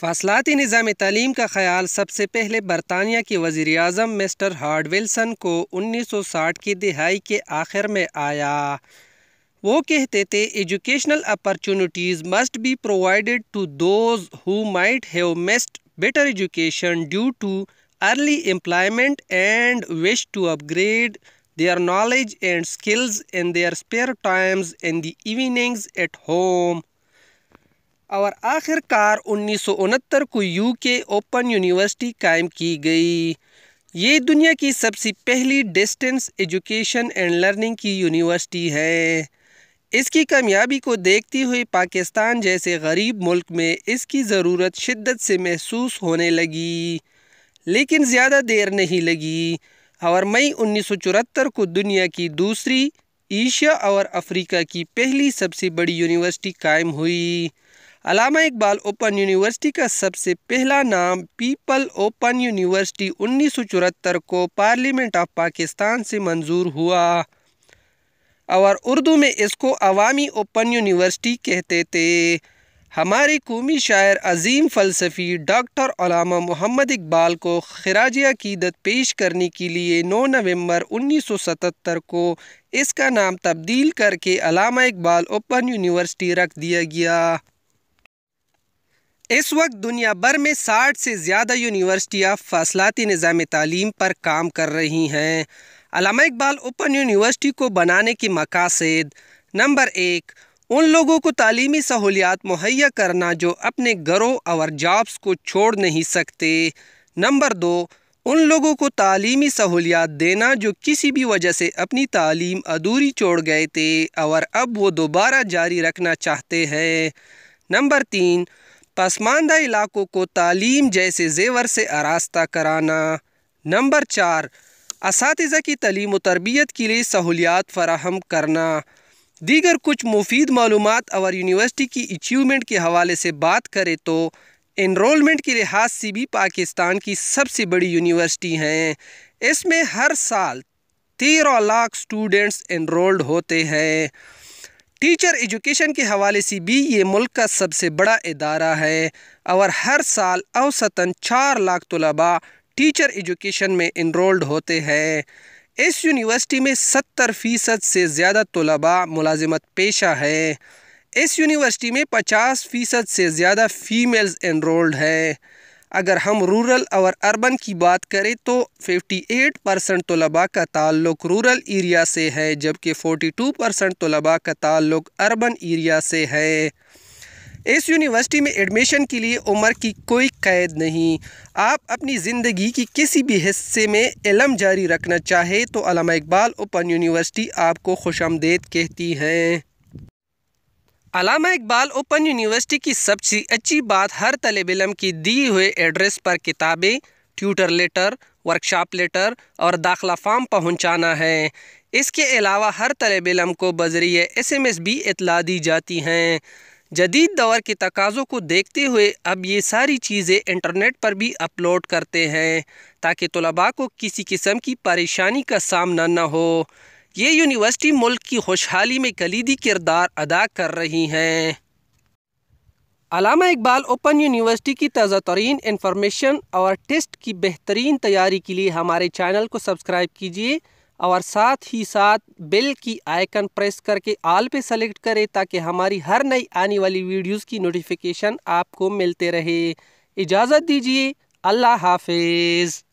फासलाती निज़ाम तलीम का ख्याल सबसे पहले बरतानिया के वज़ी अजम मिस्टर हार्ड विल्सन को उन्नीस सौ साठ की दिहाई के आखिर में आया वो कहते थे educational opportunities must be provided to those who might have missed better education due to early employment and wish to upgrade their knowledge and skills in their spare times in the evenings at home और आखिरकार उन्नीस को UK open university कायम की गई ये दुनिया की सबसे पहली डिस्टेंस एजुकेशन एंड लर्निंग की यूनिवर्सिटी है इसकी कामयाबी को देखते हुए पाकिस्तान जैसे गरीब मुल्क में इसकी ज़रूरत शिद्दत से महसूस होने लगी लेकिन ज़्यादा देर नहीं लगी और मई उन्नीस को दुनिया की दूसरी एशिया और अफ्रीका की पहली सबसे बड़ी यूनिवर्सिटी कायम हुई अलामा इकबाल ओपन यूनिवर्सिटी का सबसे पहला नाम पीपल ओपन यूनिवर्सिटी उन्नीस को पार्लियामेंट ऑफ पाकिस्तान से मंजूर हुआ और उर्दू में इसको अवामी ओपन यूनिवर्सिटी कहते थे हमारे कौमी शायर अजीम फ़लसफ़ी डॉक्टर अलामा मोहम्मद इकबाल को खराज अकीदत पेश करने के लिए 9 नवंबर 1977 को इसका नाम तब्दील करके अलामा इकबाल ओपन यूनिवर्सिटी रख दिया गया इस वक्त दुनिया भर में 60 से ज़्यादा यूनिवर्सिटियाँ फसलाती निज़ाम तालीम पर काम कर रही हैं अलामा इकबाल ओपन यूनिवर्सिटी को बनाने की मकासद नंबर एक उन लोगों को तालीमी सहूलियात मुहैया करना जो अपने घरों और जॉब्स को छोड़ नहीं सकते नंबर दो उन लोगों को तालीमी सहूलियात देना जो किसी भी वजह से अपनी तालीम अधूरी छोड़ गए थे और अब वो दोबारा जारी रखना चाहते हैं नंबर तीन पसमानदा इलाकों को तालीम जैसे जेवर से आरास्ता कराना नंबर चार इस की तलीम व तरबियत के लिए सहूलियात फराहम करना दीगर कुछ मुफीद मालूम और यूनिवर्सिटी की अचीवमेंट के हवाले से बात करें तो इनरोलमेंट के लिहाज से भी पाकिस्तान की सबसे बड़ी यूनिवर्सिटी हैं इसमें हर साल तेरह लाख स्टूडेंट्स इनरोल्ड होते हैं टीचर एजुकेशन के हवाले से भी ये मुल्क का सबसे बड़ा अदारा है और हर साल औसतन चार लाख तलबा टीचर एजुकेशन में इनरोल्ड होते हैं इस यूनिवर्सिटी में सत्तर फ़ीसद से ज़्यादा तलबा मुलाजमत पेशा है इस यूनिवर्सिटी में पचास फ़ीसद से ज़्यादा फ़ीमेल्स इनरोल्ड है अगर हम रूरल और अर्बन की बात करें तो 58 परसेंट तलबा तो का ताल्लुक रूरल एरिया से है जबकि 42 परसेंट तलबा तो का ताल्लुक अर्बन एरिया से है इस यूनिवर्सिटी में एडमिशन के लिए उम्र की कोई कैद नहीं आप अपनी ज़िंदगी की किसी भी हिस्से में इलम जारी रखना चाहे तो अलामा इकबाल ओपन यूनिवर्सिटी आपको खुश कहती हैं अलामा इकबाल ओपन यूनिवर्सिटी की सबसे अच्छी बात हर तलब इलम की दी हुए एड्रेस पर किताबें ट्यूटर लेटर वर्कशॉप लेटर और दाखला फार्म पहुंचाना है इसके अलावा हर तलब इलम को बजरिए एस एम एस भी इतला दी जाती हैं जदीद दौर के तकाज़ों को देखते हुए अब ये सारी चीज़ें इंटरनेट पर भी अपलोड करते हैं ताकि तलबा को किसी किस्म की परेशानी का सामना न हो ये यूनिवर्सिटी मुल्क की खुशहाली में कलीदी किरदार अदा कर रही हैं अलामा इकबाल ओपन यूनिवर्सिटी की ताज़ा तरीन इन्फॉर्मेशन और टेस्ट की बेहतरीन तैयारी के लिए हमारे चैनल को सब्सक्राइब कीजिए और साथ ही साथ बेल की आइकन प्रेस करके आल पे सेलेक्ट करें ताकि हमारी हर नई आने वाली वीडियोस की नोटिफिकेशन आपको मिलते रहे इजाज़त दीजिए अल्लाह हाफिज़